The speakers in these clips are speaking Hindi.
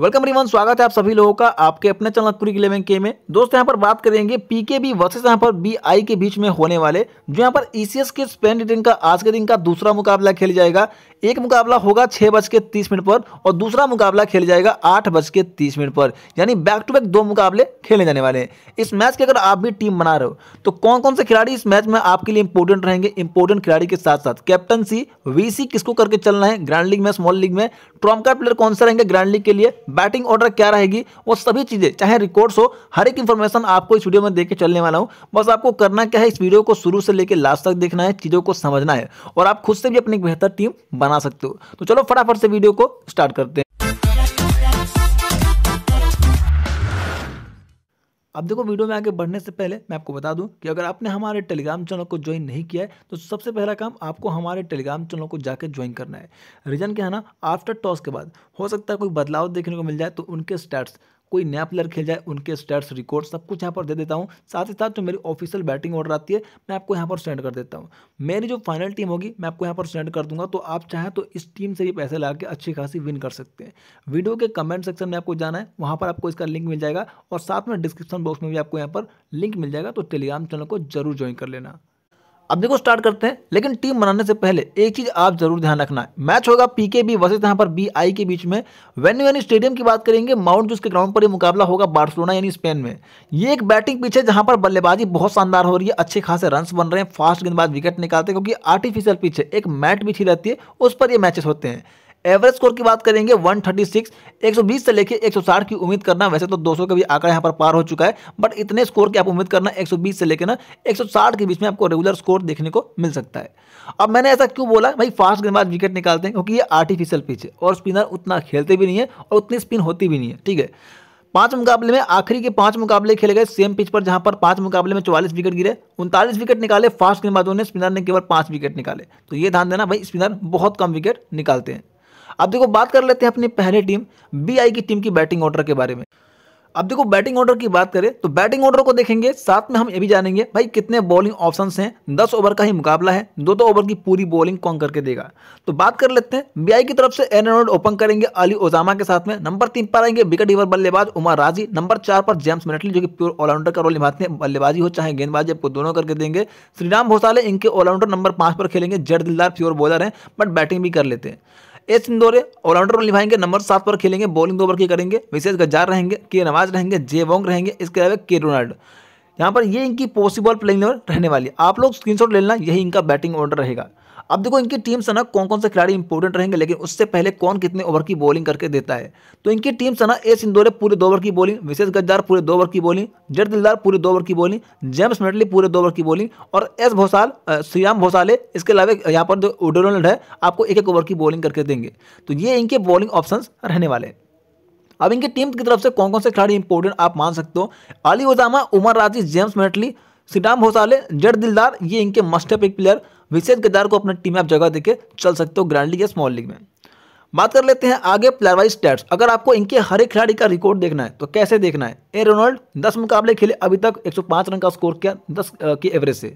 वेलकम रिमन स्वागत है आप सभी लोगों का आपके अपने चैनल पूरी इलेवन के में दोस्तों यहाँ पर बात करेंगे के बी वर्सेस यहाँ पर बी आई के बीच में होने वाले जो यहाँ पर ईसीएस e के स्पेन रिटर्न का आज के दिन का दूसरा मुकाबला खेल जाएगा एक मुकाबला होगा छः बज के तीस मिनट पर और दूसरा मुकाबला खेल जाएगा आठ बज के तीस मिनट पर यानी बैक टू बैक दो मुकाबले खेले जाने वाले हैं इस मैच की अगर आप भी टीम बना रहे हो तो कौन कौन से खिलाड़ी इस मैच में आपके लिए इंपोर्टेंट रहेंगे इंपोर्टेंट खिलाड़ी के साथ साथ कैप्टनसी वीसी किसको करके चलना है ग्रैंड लीग में स्मॉल लीग में का प्लेयर कौन सा रहेंगे ग्रैंड लीग के लिए बैटिंग ऑर्डर क्या रहेगी वो सभी चीज़ें चाहे रिकॉर्ड्स हो हर एक इन्फॉर्मेशन आपको इस वीडियो में देख के चलने वाला हूँ बस आपको करना क्या है इस वीडियो को शुरू से लेकर लास्ट तक देखना है चीज़ों को समझना है और आप खुद से भी अपनी बेहतर टीम बना सकते हो तो चलो फटाफट से वीडियो को स्टार्ट करते हैं अब देखो वीडियो में आगे बढ़ने से पहले मैं आपको बता दूं कि अगर आपने हमारे टेलीग्राम चैनल को ज्वाइन नहीं किया है तो सबसे पहला काम आपको हमारे टेलीग्राम चैनल को जाकर ज्वाइन करना है रीजन क्या है ना आफ्टर टॉस के बाद हो सकता है कोई बदलाव देखने को मिल जाए तो उनके स्टैट्स कोई नया प्लेयर खेल जाए उनके स्टेट्स रिकॉर्ड सब कुछ यहाँ पर दे देता हूँ साथ ही साथ जो मेरी ऑफिशियल बैटिंग ऑर्डर आती है मैं आपको यहाँ पर सेंड कर देता हूँ मेरी जो फाइनल टीम होगी मैं आपको यहाँ पर सेंड कर दूंगा तो आप चाहें तो इस टीम से भी पैसे ला के अच्छी खासी विन कर सकते हैं वीडियो के कमेंट सेक्शन में आपको जाना है वहाँ पर आपको इसका लिंक मिल जाएगा और साथ में डिस्क्रिप्शन बॉक्स में भी आपको यहाँ पर लिंक मिल जाएगा तो टेलीग्राम चैनल को जरूर ज्वाइन कर लेना अब देखो स्टार्ट करते हैं लेकिन टीम बनाने से पहले एक चीज़ आप जरूर ध्यान रखना है मैच होगा पीके बी वर्सेज यहाँ पर बी आई के बीच में वेन्यू यानी स्टेडियम की बात करेंगे माउंट जूस के ग्राउंड पर यह मुकाबला होगा बार्सिलोना यानी स्पेन में ये एक बैटिंग पिच है जहां पर बल्लेबाजी बहुत शानदार हो रही है अच्छे खासे रन बन रहे हैं फास्ट गेंदबाज विकेट निकालते हैं क्योंकि आर्टिफिशियल पिच है एक मैट बिछी रहती है उस पर यह मैचेस होते हैं एवरेज स्कोर की बात करेंगे 136 120 से लेके 160 की उम्मीद करना वैसे तो 200 का भी आंकड़ा यहाँ पर पार हो चुका है बट इतने स्कोर की आप उम्मीद करना 120 से लेके ना 160 के बीच में आपको रेगुलर स्कोर देखने को मिल सकता है अब मैंने ऐसा क्यों बोला भाई फास्ट गेंदबाज विकेट निकालते हैं क्योंकि ये आर्टिफिशियल पिच है और स्पिनर उतना खेलते भी नहीं है और उतनी स्पिन होती भी नहीं है ठीक है पांच मुकाबले में आखिरी के पांच मुकाबले खेले गए सेम पिच पर जहां पर पांच मुकाबले में चौवालीस विकेट गिरे उनतालीस विकेट निकाले फास्ट गेंदबाजों ने स्पिनर ने केवल पांच विकेट निकाले तो ये ध्यान देना भाई स्पिनर बहुत कम विकेट निकालते हैं अब देखो बात कर लेते हैं अपनी पहली टीम बी की टीम की बैटिंग ऑर्डर के बारे में अब देखो बैटिंग ऑर्डर की बात करें तो बैटिंग ऑर्डर को देखेंगे साथ में हम ये भी जानेंगे भाई कितने बॉलिंग ऑप्शन हैं दस ओवर का ही मुकाबला है दो दो ओवर की पूरी बॉलिंग कौन करके देगा तो बात कर लेते हैं बीआई की तरफ से एन रनोड ओपन करेंगे अली ओजामा के साथ में नंबर तीन पर आएंगे विकेट ईवर बल्लेबाज उमर राजी नंबर चार पर जेम्स मेटली जो कि प्योर ऑलराउंडर का रोल निभाते हैं बल्लेबाजी हो चाहे गेंदबाजी आपको दोनों करके देंगे श्रीराम भोसाले इनके ऑलराउंडर नंबर पांच पर खेलेंगे जड़ दिलदार प्योर बॉलर हैं बट बैटिंग भी कर लेते हैं एस इंदौरे ऑलराउंडर रोल निभाएंगे नंबर सात पर खेलेंगे बॉलिंग दो ओवर की करेंगे विशेष गजार रहेंगे के नवाज रहेंगे जे वोंग रहेंगे इसके अलावा के रोनाल्डो यहाँ पर ये इनकी पॉसिबल प्लेइंग रहने वाली है आप लोग स्क्रीनशॉट ले लेना यही इनका बैटिंग ऑर्डर रहेगा अब देखो इनकी टीम से ना कौन कौन से खिलाड़ी इंपॉर्टेंट रहेंगे लेकिन उससे पहले कौन कितने ओवर की बॉलिंग करके देता है तो इनकी टीम से ना एस सिंदोरे पूरे दो ओवर की बॉलिंग विशेष गद्दार पूरे दो ओवर की बॉलिंग जट दिलदार पूरे दो ओवर की बॉलिंग जेम्स मेटली पूरे दो ओवर की बॉलिंग और एस भोसाल श्रीराम भोसाले इसके अलावा यहाँ पर जो ओडोनल्ड है आपको एक एक ओवर की बॉलिंग करके देंगे तो ये इनके बॉलिंग ऑप्शन रहने वाले हैं अब इनकी टीम की तरफ से कौन कौन से खिलाड़ी इंपॉर्टेंट आप मान सकते हो अली ओजामा उमर राजी जेम्स मेटली सिटाम भोसाले जड दिलदार ये इनके मस्ट पिक प्लेयर विशेष गद्दार को अपने टीम में आप जगह देके चल सकते हो ग्रैंड लीग या स्मॉल लीग में बात कर लेते हैं आगे प्लेयर वाइज स्टैट्स अगर आपको इनके हर एक खिलाड़ी का रिकॉर्ड देखना है तो कैसे देखना है ए रोनाल्ड दस मुकाबले खेले अभी तक 105 रन का स्कोर किया दस की एवरेज से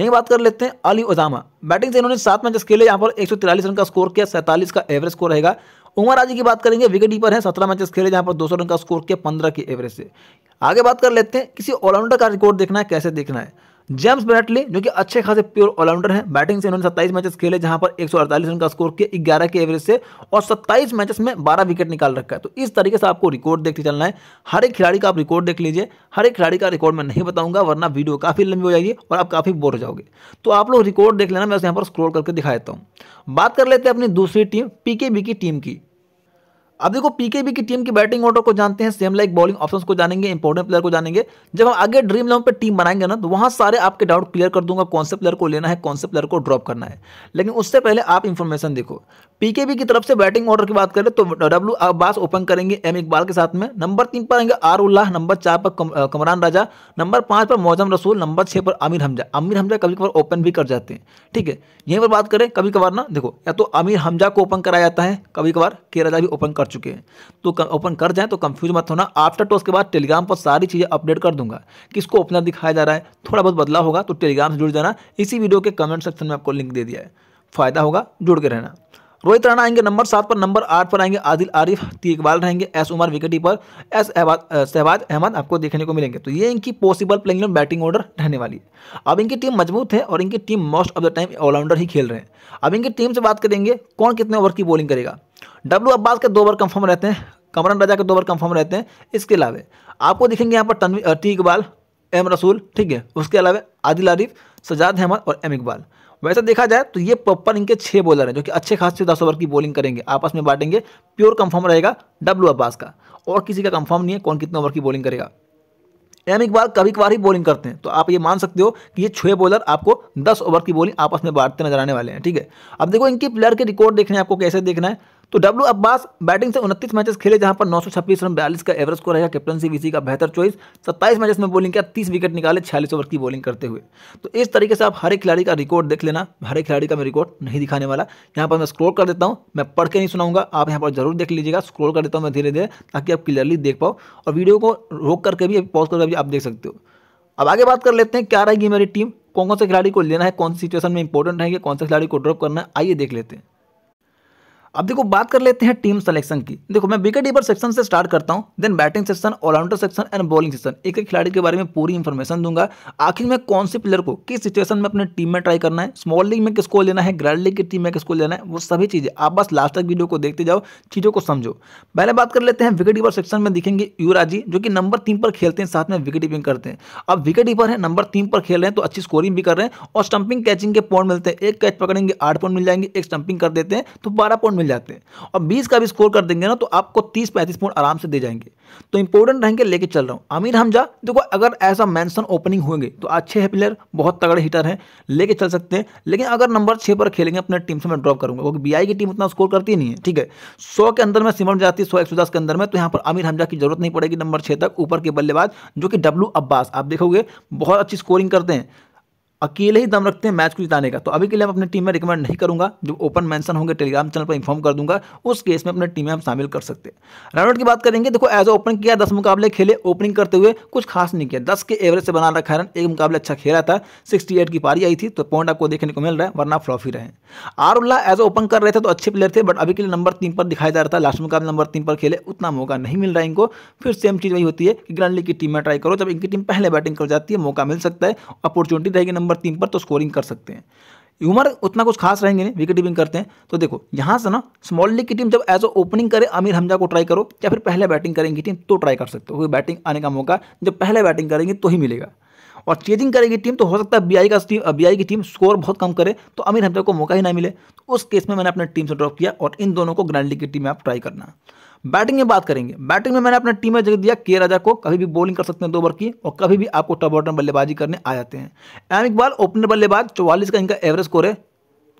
यही बात कर लेते हैं अली उजामा बैटिंग से इन्होंने सात मैचेस खेले यहाँ पर एक रन का स्कोर किया सैंतालीस का एवरेज स्कोर रहेगा उमर राजी की बात करेंगे विकेट कीपर है सत्रह मैचेस खेले जहाँ पर दो रन का स्कोर किया पंद्रह की एवरेज से आगे बात कर लेते हैं किसी ऑलराउंडर का रिकॉर्ड देखना है कैसे देखना है जेम्स ब्रैटली जो कि अच्छे खासे प्योर ऑलराउंडर हैं बैटिंग से उन्होंने सत्ताईस मैचेस खेले जहां पर 148 रन का स्कोर किया ग्यारह के एवरेज से और सत्ताईस मैचेस में बारह विकेट निकाल रखा है तो इस तरीके से आपको रिकॉर्ड देखते चलना है हर एक खिलाड़ी का आप रिकॉर्ड देख लीजिए हर एक खिलाड़ी का रिकॉर्ड मैं नहीं बताऊंगा वरना वीडियो काफ़ी लंबी हो जाएगी और आप काफ़ी बोर हो जाओगे तो आप लोग रिकॉर्ड देख लेना मैं यहाँ पर स्क्रोल करके दिखा देता हूँ बात कर लेते हैं अपनी दूसरी टीम बी की टीम की अब देखो पीकेबी की टीम की बैटिंग ऑर्डर को जानते हैं सेम लाइक बॉलिंग ऑप्शंस को जानेंगे इंपॉर्टेंट प्लेयर को जानेंगे जब हम आगे ड्रीम इलेवन पर टीम बनाएंगे ना तो वहां सारे आपके डाउट क्लियर कर दूंगा कौन से प्लेयर को लेना है कौन से प्लेयर को ड्रॉप करना है लेकिन उससे पहले आप इन्फॉर्मेशन देखो पीकेबी की तरफ से बैटिंग ऑर्डर की बात करें तो डब्ल्यू अब्बास ओपन करेंगे एम इकबाल के साथ में नंबर तीन पर आएंगे आर उल्लाह नंबर चार पर कमरान राजा नंबर पांच पर मौजम रसूल नंबर छह पर आमिर हमजा आमिर हमजा कभी कभार ओपन भी कर जाते हैं ठीक है यहीं पर बात करें कभी कभार ना देखो या तो आमिर हमजा को ओपन कराया जाता है कभी कभार के राजा भी ओपन कर चुके हैं तो ओपन कर जाएँ तो कंफ्यूज मत होना आफ्टर टॉस के बाद टेलीग्राम पर सारी चीज़ें अपडेट कर दूंगा किसको ओपनर दिखाया जा रहा है थोड़ा बहुत बदला होगा तो टेलीग्राम से जुड़ जाना इसी वीडियो के कमेंट सेक्शन में आपको लिंक दे दिया है फायदा होगा जुड़ के रहना रोहित राणा आएंगे नंबर सात पर नंबर आठ पर आएंगे आदिल आरिफ ती इकबाल रहेंगे एस उमर विकेटी पर एस अहबाद शहबाज अहमद आपको देखने को मिलेंगे तो ये इनकी पॉसिबल प्लेइंग में बैटिंग ऑर्डर रहने वाली है अब इनकी टीम मजबूत है और इनकी team most of the time allrounder ही खेल रहे हैं अब इनकी टीम से बात करेंगे कौन कितने ओवर की बॉलिंग करेगा डब्लू अब्बास के दो बार कंफर्म रहते हैं कमरन राजा के दो बार कंफर्म रहते हैं इसके अलावा आपको दिखेंगे यहाँ पर तनवी टी इकबाल एम रसूल ठीक है उसके अलावा आदिल आरिफ सजाद अहमद और एम इकबाल वैसे देखा जाए तो ये प्रॉपर इनके छः बॉलर हैं जो कि अच्छे खासे दस ओवर की बॉलिंग करेंगे आपस में बांटेंगे प्योर कंफर्म रहेगा डब्लू अब्बास का और किसी का कंफर्म नहीं है कौन कितने ओवर की बॉलिंग करेगा एम इकबाल कभी कभार ही बॉलिंग करते हैं तो आप ये मान सकते हो कि ये छः बॉलर आपको दस ओवर की बॉलिंग आपस में बांटते नजर आने वाले हैं ठीक है अब देखो इनके प्लेयर के रिकॉर्ड देखने आपको कैसे देखना है तो डब्ल्यू अब्बास बैटिंग से उनतीस मैचेस खेले जहां पर छब्बीस रन बयालीस का एवरेज स्कोर रहेगा कैप्टनसी वीसी का बेहतर चॉइस सत्ताईस मैचेस में बॉलिंग किया तीस विकेट निकाले छियालीस ओवर की बॉलिंग करते हुए तो इस तरीके से आप हर एक खिलाड़ी का रिकॉर्ड देख लेना हर एक खिलाड़ी का मैं रिकॉर्ड नहीं दिखाने वाला यहाँ पर मैं स्क्रोल कर देता हूँ मैं पढ़ के नहीं सुनाऊंगा आप यहाँ पर जरूर देख लीजिएगा स्क्रोल कर देता हूँ मैं धीरे धीरे ताकि आप क्लियरली देख पाओ और वीडियो को रोक करके भी पॉज करके भी आप देख सकते हो अब आगे बात कर लेते हैं क्या रहेगी मेरी टीम कौन कौन से खिलाड़ी को लेना है कौन सी सिचुएशन में इंपॉर्टेंट रहेंगे कौन से खिलाड़ी को ड्रॉप करना है आइए देख लेते हैं अब देखो बात कर लेते हैं टीम सिलेक्शन की देखो मैं विकेट कीपर सेक्शन से स्टार्ट करता हूं then batting section allrounder section and bowling section एक एक खिलाड़ी के बारे में पूरी इन्फॉर्मेशन दूंगा आखिर में कौन से प्लेयर को किस सिचुएशन में अपने टीम में ट्राई करना है स्मॉल लीग में किसको लेना है ग्रैंड लीग की टीम में किसको लेना है वो सभी चीज़ें आप बस लास्ट तक वीडियो को देखते जाओ चीज़ों को समझो पहले बात कर लेते हैं विकेट कीपर सेक्शन में दिखेंगे युवराजी जो कि नंबर तीन पर खेलते हैं साथ में विकेट कीपिंग करते हैं अब विकेट कीपर है नंबर तीन पर खेल रहे हैं तो अच्छी स्कोरिंग भी कर रहे हैं और स्टंपिंग कैचिंग के पॉइंट मिलते हैं एक कैच पकड़ेंगे आठ पॉइंट मिल जाएंगे एक स्टंपिंग कर देते हैं तो बारह पॉइंट मिल जाते हैं और बीस का भी स्कोर कर देंगे ना तो आपको तीस पैंतीस पॉइंट आराम से दे जाएंगे तो इंपॉर्टेंट रहेंगे लेके चल रहा हूँ आमिर हमजा देखो अगर ऐसा मैंसन ओपनिंग होंगे तो अच्छे है प्लेयर बहुत तगड़े हिटर हैं लेके चल सकते हैं लेकिन अगर नंबर छः पर खेलेंगे अपने टीम से मैं ड्रॉप करूंगा क्योंकि बी की टीम उतना स्कोर करती नहीं है ठीक है सौ के अंदर में सिमट जाती है सौ एक के अंदर में तो यहाँ पर आमिर हमजा की जरूरत नहीं पड़ेगी नंबर छः तक ऊपर के बल्लेबाज जो कि डब्लू अब्बास आप देखोगे बहुत अच्छी स्कोरिंग करते हैं अकेले ही दम रखते हैं मैच को जिताने का तो अभी के लिए मैं अपनी टीम में रिकमेंड नहीं करूंगा जब ओपन मेंशन होंगे टेलीग्राम चैनल पर इन्फॉर्म कर दूंगा उस केस में अपनी टीम में हम शामिल कर सकते हैं रनआउट की बात करेंगे देखो एज ओपन किया दस मुकाबले खेले ओपनिंग करते हुए कुछ खास नहीं किया दस के एवरेज से बना रखा रन एक मुकाबले अच्छा खेला था सिक्सटी की पारी आई थी तो पॉइंट आपको देखने को मिल रहा है वरना फ्लॉप ही रहे आर उल्ला एज ओपन कर रहे थे तो अच्छे प्लेयर थे बट अभी के लिए नंबर तीन पर दिखाया जा रहा था लास्ट मुकाबले नंबर तीन पर खेले उतना मौका नहीं मिल रहा है इनको फिर सेम चीज़ वही होती है कि ग्रैंड लीग की टीम में ट्राई करो जब इनकी टीम पहले बैटिंग कर जाती है मौका मिल सकता है अपॉर्चुनिटी रहेगी नंबर नंबर तीन पर तो स्कोरिंग कर सकते हैं उमर उतना कुछ खास रहेंगे नहीं विकेट कीपिंग करते हैं तो देखो यहाँ से ना स्मॉल लीग की टीम जब एज अ ओपनिंग करे आमिर हमजा को ट्राई करो या फिर पहले बैटिंग करेंगी टीम तो ट्राई कर सकते हो बैटिंग आने का मौका जब पहले बैटिंग करेंगे तो ही मिलेगा और चेजिंग करेगी टीम तो हो सकता है बी का बी की टीम स्कोर बहुत कम करे तो अमीर हमदर को मौका ही ना मिले तो उस केस में मैंने अपने टीम से ड्रॉप किया और इन दोनों को ग्रैंड लीग की टीम में आप ट्राई करना बैटिंग में बात करेंगे बैटिंग में मैंने अपने टीम में जगह दिया के राजा को कभी भी बॉलिंग कर सकते हैं दो ओवर की और कभी भी आपको टॉप ऑर्डर बल्लेबाजी करने आ जाते हैं एम इकबाल ओपनर बल्लेबाज चौवालीस का इनका एवरेज स्कोर है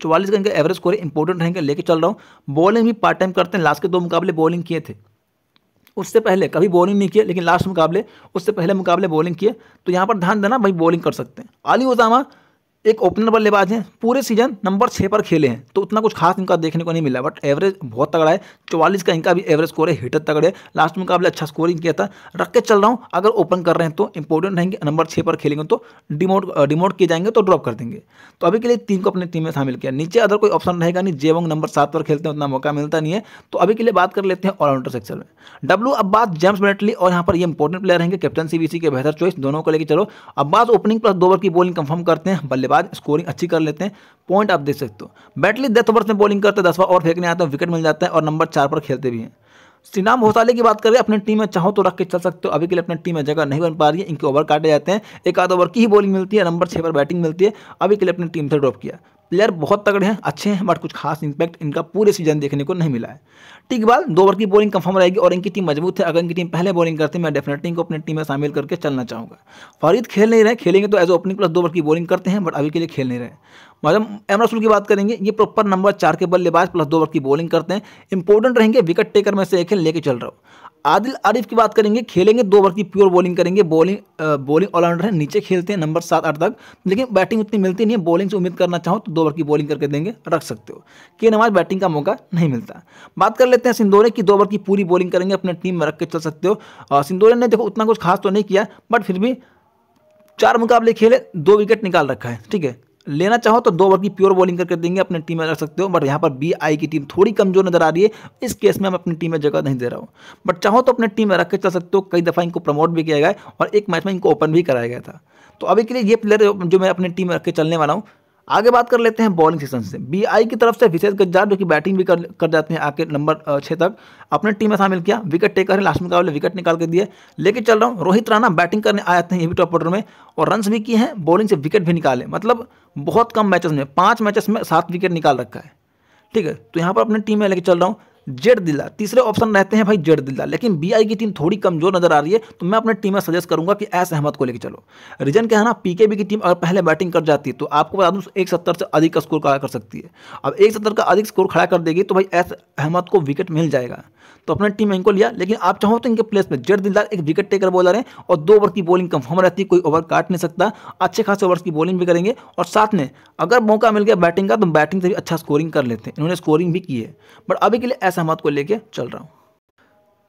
चौवालीस का इनका एवरेज स्कोर इंपॉर्टेंट रहेंगे लेके चल रहा हूँ बॉलिंग भी पार्ट टाइम करते हैं लास्ट के दो मुकाबले बॉलिंग किए थे उससे पहले कभी बॉलिंग नहीं किए लेकिन लास्ट मुकाबले उससे पहले मुकाबले बॉलिंग किए तो यहाँ पर ध्यान देना भाई बॉलिंग कर सकते हैं आली उजामा एक ओपनर बल्लेबाज हैं पूरे सीजन नंबर छः पर खेले हैं तो उतना कुछ खास इनका देखने को नहीं मिला बट एवरेज बहुत तगड़ा है चौवालीस का इनका भी एवरेज स्कोर है हिटर तगड़े लास्ट में मुकाबले अच्छा स्कोरिंग किया था रख के चल रहा हूँ अगर ओपन कर रहे हैं तो इंपॉर्टेंट रहेंगे नंबर छः पर खेलेंगे तो डिमोट डिमोट किए जाएंगे तो ड्रॉप कर देंगे तो अभी के लिए टीम को अपनी टीम में शामिल किया नीचे अगर कोई ऑप्शन रहेगा नहीं जेवंग नंबर सात पर खेलते हैं उतना मौका मिलता नहीं है तो अभी के लिए बात कर लेते हैं ऑलराउंडर सेक्शन में डब्लू अब्बास जेम्स बेनेटली और यहाँ पर ये इंपॉर्टेंट प्लेयर रहेंगे कैप्टनसी बीसी के बेहतर चॉइस दोनों को लेकर चलो अब्बास ओपनिंग प्लस दो ओवर की बॉलिंग कंफर्म करते हैं बल्लेबाज बाद स्कोरिंग अच्छी कर लेते हैं पॉइंट आप देख सकते हो बैटली डेथ ओवर में बॉलिंग करते हैं दसवा ओवर फेंकने आते हैं विकेट मिल जाता है और नंबर चार पर खेलते भी हैं श्रीनाम घोषाले की बात करें अपनी टीम में चाहो तो रख के चल सकते हो अभी के लिए अपनी टीम में जगह नहीं बन पा रही है इनके ओवर काटे जाते हैं एक आध ओवर की ही बॉलिंग मिलती है नंबर छः पर बैटिंग मिलती है अभी के लिए अपनी टीम से ड्रॉप किया प्लेयर बहुत तगड़े हैं अच्छे हैं बट कुछ खास इंपैक्ट इनका पूरे सीजन देखने को नहीं मिला है ठीक बात दो ओवर की बॉलिंग कंफर्म रहेगी और इनकी टीम मजबूत है अगर इनकी टीम पहले बॉलिंग करते मैं डेफिनेटली इनको अपनी टीम में शामिल करके चलना चाहूँगा फरीद खेल नहीं रहे खेलेंगे तो एज ओपनिंग प्लस दो ओवर की बॉलिंग करते हैं बट अभी के लिए खेल नहीं रहे मैडम एम रसूल की बात करेंगे ये प्रॉपर नंबर चार के बल्लेबाज प्लस दो ओवर की बॉलिंग करते हैं इंपॉर्टेंट रहेंगे विकेट टेकर में से एक खेल लेके चल रहा हूँ आदिल आरिफ की बात करेंगे खेलेंगे दो ओवर की प्योर बॉलिंग करेंगे बॉलिंग बॉलिंग ऑलराउंडर है नीचे खेलते हैं नंबर सात आठ तक लेकिन बैटिंग उतनी मिलती नहीं है बॉलिंग से उम्मीद करना चाहो तो दो ओवर की बॉलिंग करके देंगे रख सकते हो के नवाज बैटिंग का मौका नहीं मिलता बात कर लेते हैं सिंदोरे की दो ओवर की पूरी बॉलिंग करेंगे अपने टीम में रख के चल सकते हो सिंदोरे ने देखो उतना कुछ खास तो नहीं किया बट फिर भी चार मुकाबले खेले दो विकेट निकाल रखा है ठीक है लेना चाहो तो दो ओवर की प्योर बॉलिंग करके देंगे अपनी टीम में रख सकते हो बट यहाँ पर बी आई की टीम थोड़ी कमजोर नजर आ रही है इस केस में मैं अपनी टीम में जगह नहीं दे रहा हूँ बट चाहो तो अपनी टीम में रख के चल सकते हो कई दफ़ा इनको प्रमोट भी किया गया और एक मैच में इनको ओपन भी कराया गया था तो अभी के लिए ये प्लेयर जो मैं अपनी टीम में रख के चलने वाला हूँ आगे बात कर लेते हैं बॉलिंग सेशन से बी आई की तरफ से विशेष गज्जार जो कि बैटिंग भी कर, कर जाते हैं आके नंबर छः तक अपने टीम में शामिल किया विकेट टेकर है लास्ट मुकाबले विकेट निकाल के दिए लेकिन चल रहा हूँ रोहित राणा बैटिंग करने आ जाते हैं ये भी टॉप ऑर्डर में और रन्स भी किए हैं बॉलिंग से विकेट भी निकाले मतलब बहुत कम मैचेस में पाँच मैचेस में सात विकेट निकाल रखा है ठीक है तो यहाँ पर अपने टीम में लेकर चल रहा हूँ जेड दिल्ला तीसरे ऑप्शन रहते हैं भाई जेड दिल्ला लेकिन बीआई की टीम थोड़ी कमजोर नजर आ रही है तो मैं अपने टीम में सजेस्ट करूंगा कि एस अहमद को लेकर चलो रीजन क्या है ना पीकेबी की टीम अगर पहले बैटिंग कर जाती है तो आपको बता दूँ एक सत्तर से अधिक का स्कोर खड़ा कर सकती है अब एक सत्तर का अधिक स्कोर खड़ा कर देगी तो भाई एस अहमद को विकेट मिल जाएगा तो अपने टीम में इनको लिया लेकिन आप चाहो तो इनके प्लेस में जेड दिलदार एक विकेट टेकर बॉलर है और दो ओवर की बॉलिंग कंफर्म रहती है कोई ओवर काट नहीं सकता अच्छे खासे ओवर की बॉलिंग भी करेंगे और साथ में अगर मौका मिल गया बैटिंग का तो बैटिंग से भी अच्छा स्कोरिंग कर लेते हैं इन्होंने स्कोरिंग भी की है बट अभी के लिए ऐसा सहमत को लेके चल रहा हूँ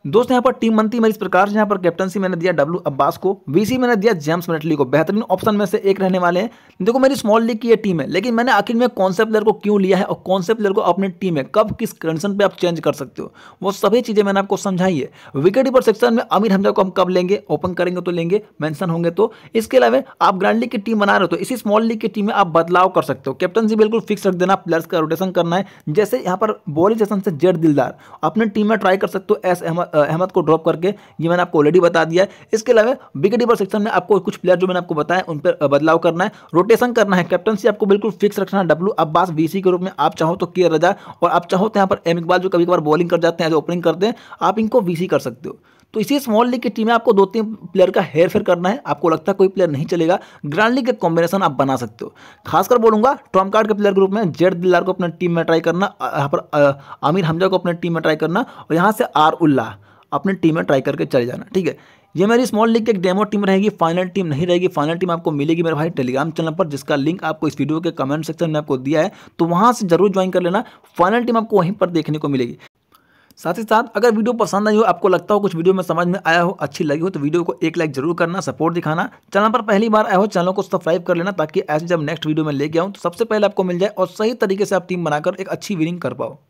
दोस्तों यहाँ पर टीम मंत्री मेरी इस प्रकार से यहाँ पर कैप्टनसी मैंने दिया डब्ल्यू अब्बास को वीसी मैंने दिया जेम्स मेटली को बेहतरीन ऑप्शन में से एक रहने वाले हैं देखो मेरी स्मॉल लीग की ये टीम है लेकिन मैंने आखिर में कौन से प्लेयर को क्यों लिया है और कौन से प्लेयर को अपनी टीम में कब किस कंडीशन पर आप चेंज कर सकते हो वो सभी चीज़ें मैंने आपको समझाई है विकेट कीपर सेक्शन में अमीर हमजा को हम कब लेंगे ओपन करेंगे तो लेंगे मैंसन होंगे तो इसके अलावा आप ग्रैंड लीग की टीम बना रहे हो तो इसी स्मॉल लीग की टीम में आप बदलाव कर सकते हो कैप्टनसी बिल्कुल फिक्स रख देना प्लेयर्स का रोटेशन करना है जैसे यहाँ पर बॉलिंग जैसन से जेड दिलदार अपने टीम में ट्राई कर सकते हो एस अहमद अहमद को ड्रॉप करके ये मैंने आपको ऑलरेडी बता दिया है इसके अलावा विकेट सेक्शन में आपको कुछ प्लेयर जो मैंने आपको बताया उन पर बदलाव करना है रोटेशन करना है कैप्टनसी आपको बिल्कुल फिक्स रखना है डब्लू अब्बास वीसी के रूप में आप चाहो तो के रजा और आप चाहो तो यहाँ पर एम इकबाल जो कभी कभार बॉलिंग कर जाते हैं जो ओपनिंग करते हैं आप इनको वीसी कर सकते हो तो इसी स्मॉल लीग की टीम में आपको दो तीन प्लेयर का हेयर फेयर करना है आपको लगता है कोई प्लेयर नहीं चलेगा ग्रैंड लीग का कॉम्बिनेशन आप बना सकते हो खासकर बोलूंगा ट्रॉम कार्ड के प्लेयर ग्रुप में जेड दिल्लार को अपने टीम में ट्राई करना यहाँ पर आमिर हमजा को अपने टीम में ट्राई करना और यहाँ से आर उल्लाह अपनी टीम में ट्राई करके चले जाना ठीक है ये मेरी स्मॉल लीग की एक डेमो टीम रहेगी फाइनल टीम नहीं रहेगी फाइनल टीम आपको मिलेगी मेरे भाई टेलीग्राम चैनल पर जिसका लिंक आपको इस वीडियो के कमेंट सेक्शन में आपको दिया है तो वहाँ से जरूर ज्वाइन कर लेना फाइनल टीम आपको वहीं पर देखने को मिलेगी साथ ही साथ अगर वीडियो पसंद आई हो आपको लगता हो कुछ वीडियो में समझ में आया हो अच्छी लगी हो तो वीडियो को एक लाइक जरूर करना सपोर्ट दिखाना चैनल पर पहली बार आया हो चैनल को सब्सक्राइब कर लेना ताकि ऐसे जब नेक्स्ट वीडियो में लेके आऊँ तो सबसे पहले आपको मिल जाए और सही तरीके से आप टीम बनाकर एक अच्छी विनिंग कर पाओ